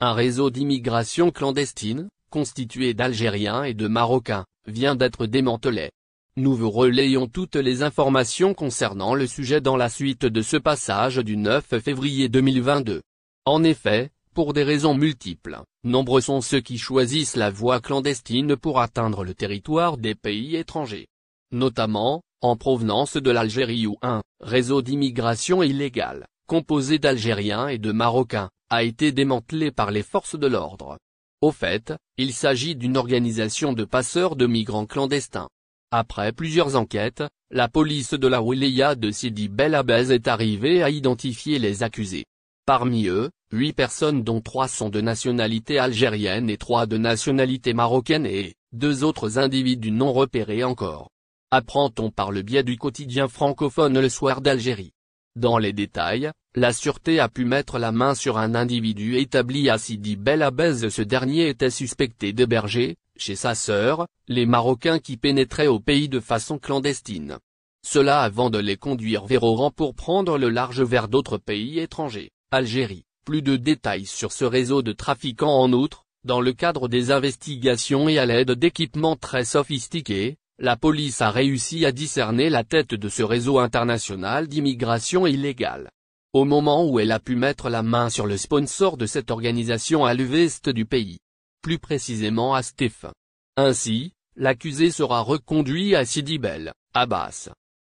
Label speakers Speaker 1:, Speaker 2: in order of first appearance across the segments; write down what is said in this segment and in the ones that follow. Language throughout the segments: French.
Speaker 1: Un réseau d'immigration clandestine, constitué d'Algériens et de Marocains, vient d'être démantelé. Nous vous relayons toutes les informations concernant le sujet dans la suite de ce passage du 9 février 2022. En effet, pour des raisons multiples, nombreux sont ceux qui choisissent la voie clandestine pour atteindre le territoire des pays étrangers. Notamment, en provenance de l'Algérie ou un réseau d'immigration illégale, composé d'Algériens et de Marocains, a été démantelé par les forces de l'ordre. Au fait, il s'agit d'une organisation de passeurs de migrants clandestins. Après plusieurs enquêtes, la police de la wilaya de Sidi Abbès est arrivée à identifier les accusés. Parmi eux, huit personnes dont trois sont de nationalité algérienne et trois de nationalité marocaine et deux autres individus non repérés encore. Apprend-on par le biais du quotidien francophone Le Soir d'Algérie. Dans les détails, la sûreté a pu mettre la main sur un individu établi à Sidi Bel ce dernier était suspecté d'héberger, chez sa sœur, les Marocains qui pénétraient au pays de façon clandestine. Cela avant de les conduire vers Oran pour prendre le large vers d'autres pays étrangers, Algérie. Plus de détails sur ce réseau de trafiquants en outre, dans le cadre des investigations et à l'aide d'équipements très sophistiqués, la police a réussi à discerner la tête de ce réseau international d'immigration illégale. Au moment où elle a pu mettre la main sur le sponsor de cette organisation à l'ouest du pays. Plus précisément à Steph. Ainsi, l'accusé sera reconduit à Sidi Bel, Abbas.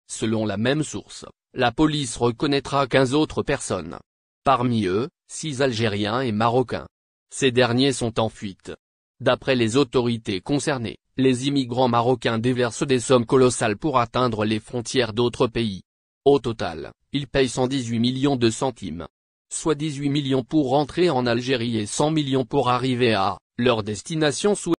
Speaker 1: Selon la même source, la police reconnaîtra 15 autres personnes. Parmi eux, 6 Algériens et Marocains. Ces derniers sont en fuite. D'après les autorités concernées, les immigrants marocains déversent des sommes colossales pour atteindre les frontières d'autres pays. Au total, ils payent 118 millions de centimes. Soit 18 millions pour rentrer en Algérie et 100 millions pour arriver à leur destination souhaitée.